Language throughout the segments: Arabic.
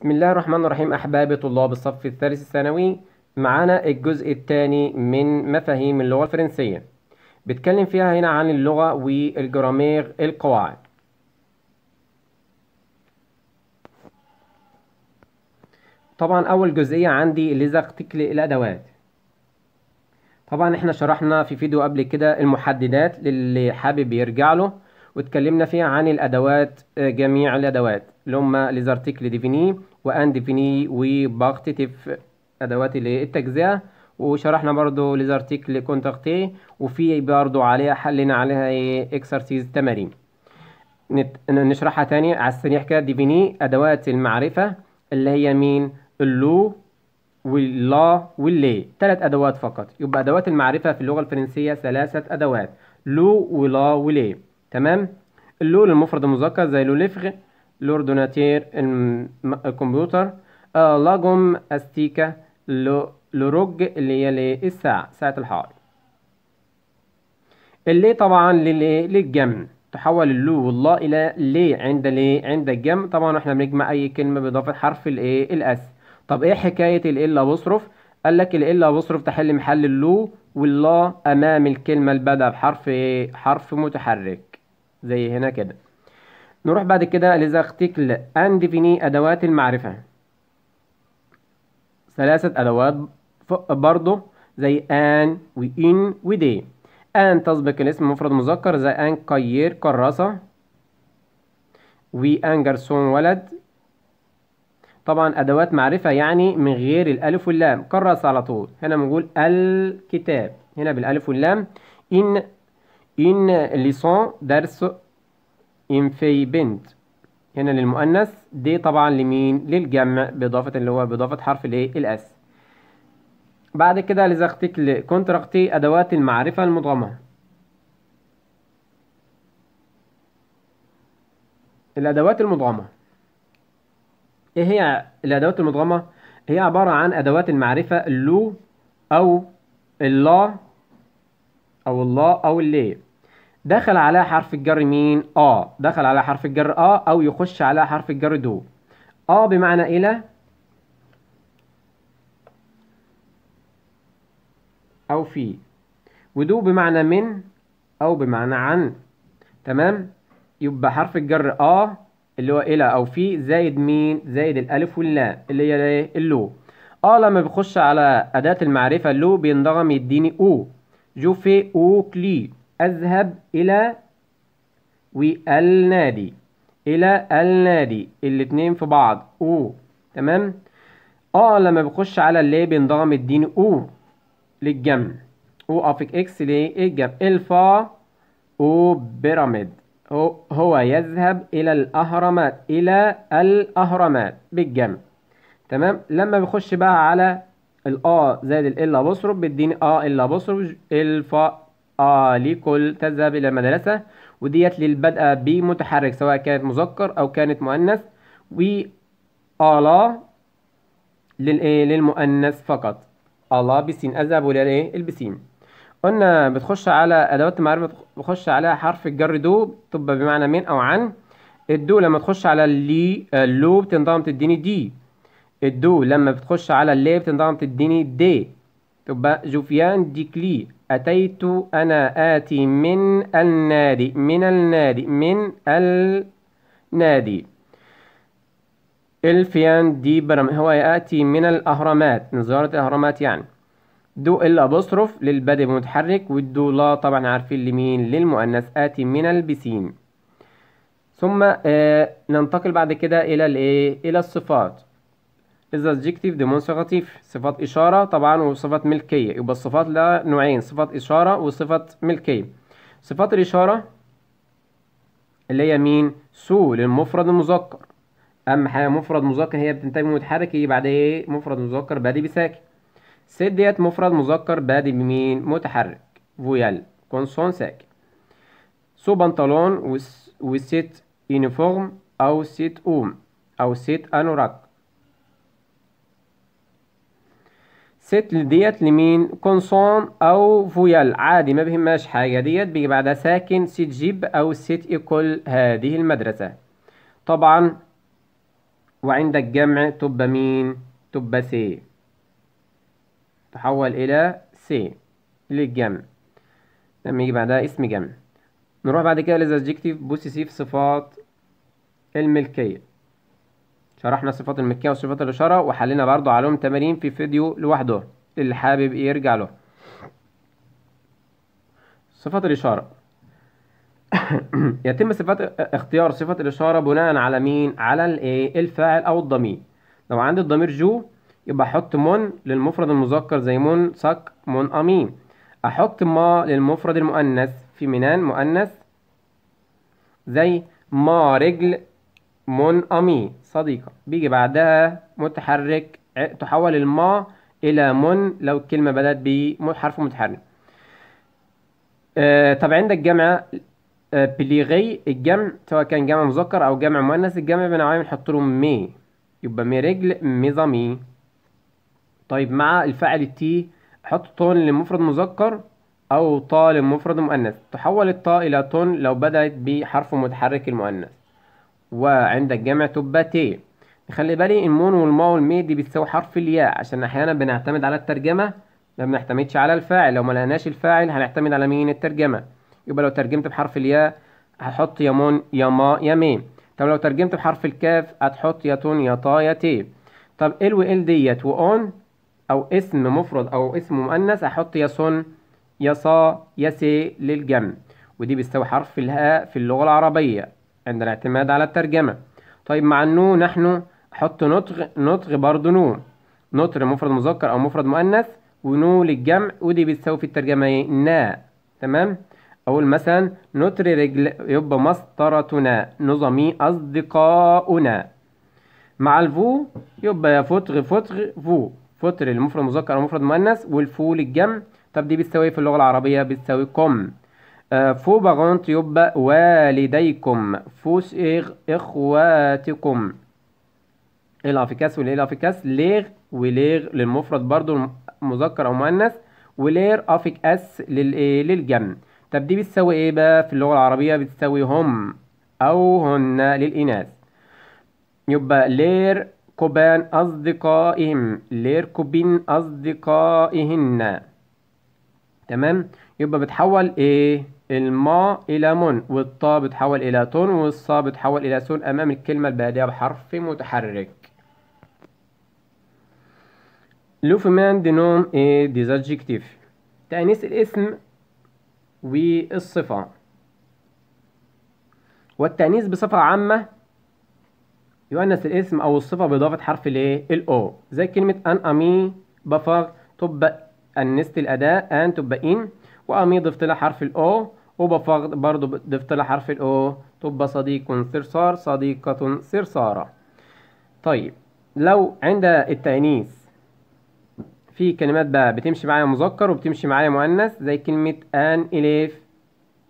بسم الله الرحمن الرحيم أحبابي طلاب الصف الثالث الثانوي معانا الجزء الثاني من مفاهيم اللغة الفرنسية بتكلم فيها هنا عن اللغة والجرامير القواعد طبعا أول جزئية عندي لزغتكل الأدوات طبعا احنا شرحنا في فيديو قبل كده المحددات للي حابب يرجع له واتكلمنا فيها عن الأدوات جميع الأدوات اللي هما ليزارتيكل ديفيني واند فيني وباكتيف ادوات التجزئه وشرحنا برضو ليزارتيكل كونتاكتي وفي برضو عليها حلنا عليها اكسرسيز تمارين نشرحها تاني على السريع كده ديفيني ادوات المعرفه اللي هي مين اللو واللا واللي ثلاث ادوات فقط يبقى ادوات المعرفه في اللغه الفرنسيه ثلاثه ادوات لو ولا ولي تمام اللو للمفرد المذكر زي لو ليفغ لوردوناتير الكمبيوتر آه، لاجوم استيكا لروج اللي هي الساعة ساعة الحائط اللي طبعا للجمع تحول اللو والله الى لي عند لي عند الجمع طبعا احنا بنجمع اي كلمه باضافه حرف الايه الاس طب ايه حكايه الالا بصرف قال لك الالا بصرف تحل محل اللو والله امام الكلمه اللي بدأ بحرف ايه حرف متحرك زي هنا كده نروح بعد كده لزاختيكل ان ديفيني أدوات المعرفة ثلاثة أدوات برضه زي ان وإن ودي ان تسبق الاسم مفرد مذكر زي ان كير كراسة ان جرسون ولد طبعا أدوات معرفة يعني من غير الألف واللام كراسه على طول هنا بنقول الكتاب هنا بالألف واللام إن إن ليسون درس بنت هنا للمؤنث دي طبعا لمين للجمع باضافه اللي هو باضافه حرف الايه الاس بعد كده لزختك لكونتراكتي ادوات المعرفه المضغمه الادوات المضغمه ايه هي الادوات المضغمه هي عباره عن ادوات المعرفه اللو او اللا او الله او اللي دخل على حرف الجر مين اه دخل على حرف الجر اه او يخش على حرف الجر دو اه بمعنى الى او في ودو بمعنى من او بمعنى عن تمام يبقى حرف الجر اه اللي هو الى او في زائد مين زائد الالف واللام اللي هي إيه؟ اللو اه لما بيخش على اداه المعرفه اللو بينضغم يديني او جو في او كلي أذهب إلى والنادي إلى النادي الاتنين في بعض أو تمام أه لما بخش على اللي بينضغم الدين أو للجمع أو أفك إكس للجمع الفا أو بيراميد هو, هو يذهب إلى الأهرامات إلى الأهرامات بالجمع تمام لما بخش بقى على آه الأ زائد الإلا بصرف بيديني أ آه إلا بصرف الفا آليكول آه، تذهب إلى المدرسة وديت للبدء بمتحرك سواء كانت مذكر أو كانت مؤنث و للإيه للمؤنث فقط آلا بسين أذهب إلى الإيه البسين قلنا بتخش على أدوات المعرفة بتخش على حرف الجر دو طب بمعنى من أو عن الدو لما تخش على اللي اللو بتنضم تديني دي الدو لما بتخش على اللي بتنضم تديني دي تبقى جوفيان ديكلي أتيت أنا آتي من النادي من النادي من النادي الفيان دي برم هو يأتي من الأهرامات من زيارة الأهرامات يعني دو الأبصرف للبدء متحرك والدو لا طبعا عارفين لمين للمؤنث آتي من البسين ثم آه ننتقل بعد كده إلى الإيه إلى الصفات إذا adjective demonstrative صفات إشارة طبعا وصفات ملكية يبقى الصفات لها نوعين صفات إشارة وصفات ملكية صفات الإشارة اللي هي مين سو للمفرد المذكر أهم حاجة مفرد مذكر هي بتنتهي بمتحرك يجي بعد إيه مفرد مذكر بادي بساكن سيت ديت مفرد مذكر بادي بمين متحرك فويال كونسون ساكن سو بنطلون وسيت يونيفورم أو سيت أوم أو سيت أنوراك ست ديت لمين كونسون او فويال عادي ما بهمهاش حاجه ديت بيجي بعدها ساكن سيت جيب او سيت ايكول هذه المدرسه طبعا وعندك جمع تب مين تب سي تحول الى سي للجمع لما يجي بعدها اسم جمع نروح بعد كده للادجكتيف بوسيسيف صفات الملكيه شرحنا صفات المكية وصفات الإشارة وحلينا برضو عليهم تمارين في فيديو لوحده اللي حابب يرجع له صفات الإشارة يتم صفات اختيار صفة الإشارة بناء على مين؟ على الايه؟ الفاعل أو الضمير لو عندي الضمير جو يبقى أحط من للمفرد المذكر زي من سك من أمين أحط ما للمفرد المؤنث في منان مؤنث زي ما رجل من أمين صديقة بيجي بعدها متحرك تحول الما إلى من لو الكلمة بدأت بحرف متحرك آه، طب عندك جمع آه، بليغي الجمع سواء كان جمع مذكر أو جمع مؤنث الجمع بنوعين بنحط له مي يبقى مي رجل مي ضمي طيب مع الفاعل التي حط طون لمفرد مذكر أو طا لمفرد مؤنث تحول الطا إلى طون لو بدأت بحرف متحرك المؤنث وعندك جمع تبقى تي خلي بالي المون والما والمي دي بتساوي حرف الياء عشان احيانا بنعتمد على الترجمه ما بنعتمدش على الفاعل لو ما لقيناش الفاعل هنعتمد على مين الترجمه يبقى لو ترجمت بحرف الياء هحط يمون يما يمين طب لو ترجمت بحرف الكاف هتحط يتون يطا يتي طب ال وال ديت اون او اسم مفرد او اسم مؤنث هحط يسون يصا يسي للجمع ودي بتساوي حرف الهاء في اللغه العربيه عند الاعتماد على الترجمة طيب مع النو نحن حط نطغ نطغ برضو نو نطر مفرد مذكر أو مفرد مؤنث ونو للجمع ودي بتساوي في الترجمة إيه؟ نا تمام أقول مثلا نطر رجل يبقى مسطرتنا نظمي أصدقاؤنا مع الفو يبقى يا فتغ فتغ فو فطر المفرد مذكر أو مفرد مؤنث والفو للجمع طب دي بتساوي إيه في اللغة العربية بتساوي كم آه، بغونت يبقى والديكم فوسيغ إخواتكم إلها في كاس والإلها في كاس ليغ وليغ للمفرد برضو مذكر أو مؤنث ولير أفيك أس للإيه للجمع طب دي بتساوي إيه بقى في اللغة العربية بتساوي هم أو هن للإناث يبقى لير كوبان أصدقائهم لير كوبين أصدقائهن تمام يبقى بتحول إيه الما إلى من والطا بتحول إلى تون والصا بتحول إلى سون أمام الكلمة البادية بحرف متحرك لوفمان دي نوم إيه ديزادجيكتيف تأنيس الاسم والصفة والتأنيث بصفة عامة يؤنث الاسم أو الصفة بإضافة حرف الإيه الأو زي كلمة أن أمي بفر تبقى أنست الأداة أن تبقى إن وأمي ضفت لها حرف الأو وبفقد برضو ضفت لحرف حرف الأو تبقى صديق صرصار صديقة صرصارة طيب لو عند التأنيث في كلمات بقى بتمشي معايا مذكر وبتمشي معايا مؤنث زي كلمة أن إليف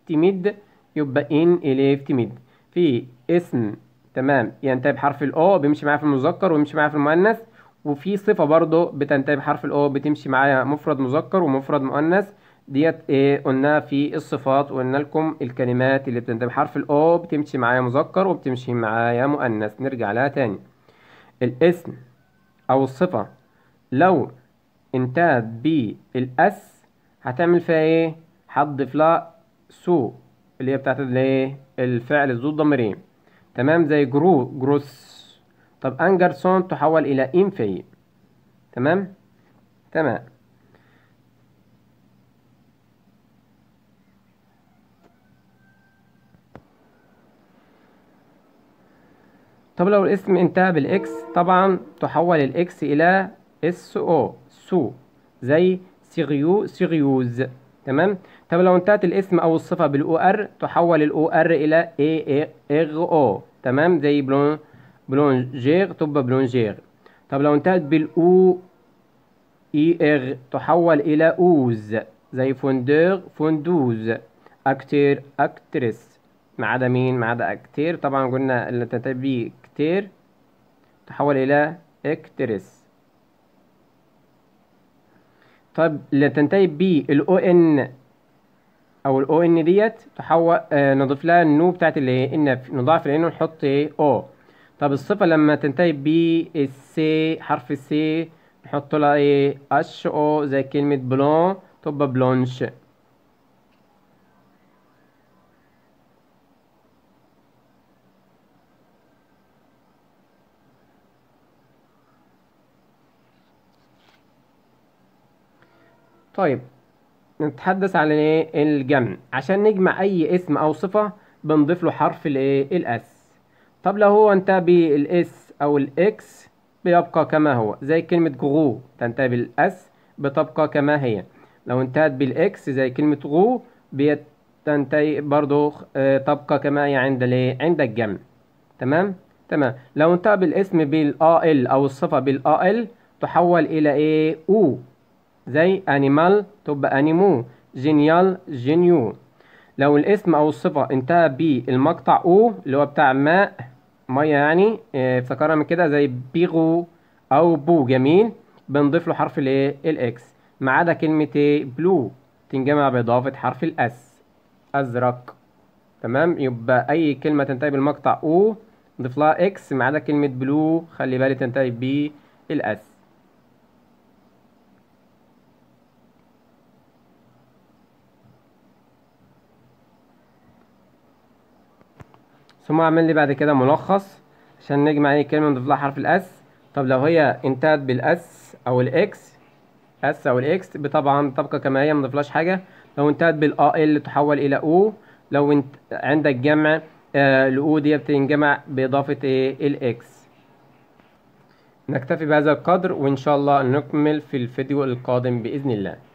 تمد يبقى إن إليف تمد في اسم تمام ينتهي بحرف الأو بيمشي معايا في المذكر ويمشي معايا في المؤنث وفي صفة برضه بتنتهي بحرف الأو بتمشي معايا مفرد مذكر ومفرد مؤنث ديت ايه قلنا في الصفات وقلنا لكم الكلمات اللي بتنتهي بحرف الاو بتمشي معايا مذكر وبتمشي معايا مؤنث نرجع لها تاني الاسم او الصفة لو انتهت بالاس هتعمل فيها ايه هتضيف لها سو اللي هي بتاعت الايه الفعل ذو الضميرين تمام زي جرو جروس طب انجرسون تحول الى انفي تمام تمام طب لو الاسم انتهى بالاكس طبعا تحول الاكس الى اس او سو زي سيريو سيريوز تمام طب لو انتهت الاسم او الصفه بالاو ار تحول الاو ار الى اي اغ او تمام زي بلون بلونجير طب بلونجير طب لو انتهت بالاو اي اغ تحول الى اوز زي فوندور فوندوز اكتير اكترس ما عدا مين ما عدا اكتير طبعا قلنا اللي تنتهي اكتير تحول إلى اكترس طيب اللي تنتهي ب او إن أو ال او إن ديت تحول آه نضيف لها النو بتاعت اللي هي إن نضاعف الإن ونحط ايه أو طب الصفة لما تنتهي ب السي حرف السي نحط لها إيه أش أو زي كلمة بلون تبقى بلونش طيب نتحدث عن الايه الجمع عشان نجمع اي اسم او صفه بنضيف له حرف الايه الاس طب لو هو انتهى بالاس او الاكس بيبقى كما هو زي كلمه غو تنتهي بالاس بتبقى كما هي لو انتهت بالاكس زي كلمه غو بتنتهي برضو آه، تبقى كما هي عند الايه عند الجمع تمام تمام لو انتهى بالاسم بالا ال او الصفه بالا ال تحول الى ايه او زي animal تبقى animu genial genio لو الاسم أو الصفة انتهى بالمقطع أو اللي هو بتاع ماء مية يعني آه، افتكرها من كده زي بيغو أو بو جميل بنضيف له حرف الايه الاكس ما عدا كلمة ايه بلو تنجمع بإضافة حرف الأس أزرق تمام يبقى أي كلمة تنتهي بالمقطع أو نضيف لها إكس ما عدا كلمة بلو خلي بالي تنتهي بالأس ثم اعمل لي بعد كده ملخص عشان نجمع اي كلمه نضيف لها حرف الاس طب لو هي انتهت بالاس او الاكس اس او الاكس طبعا تبقى كما هي ما نضيفلهاش حاجه لو انتهت بالا ال تحول الى او لو انت عندك جمع آه الاو دي بتنجمع باضافه ايه الاكس نكتفي بهذا القدر وان شاء الله نكمل في الفيديو القادم باذن الله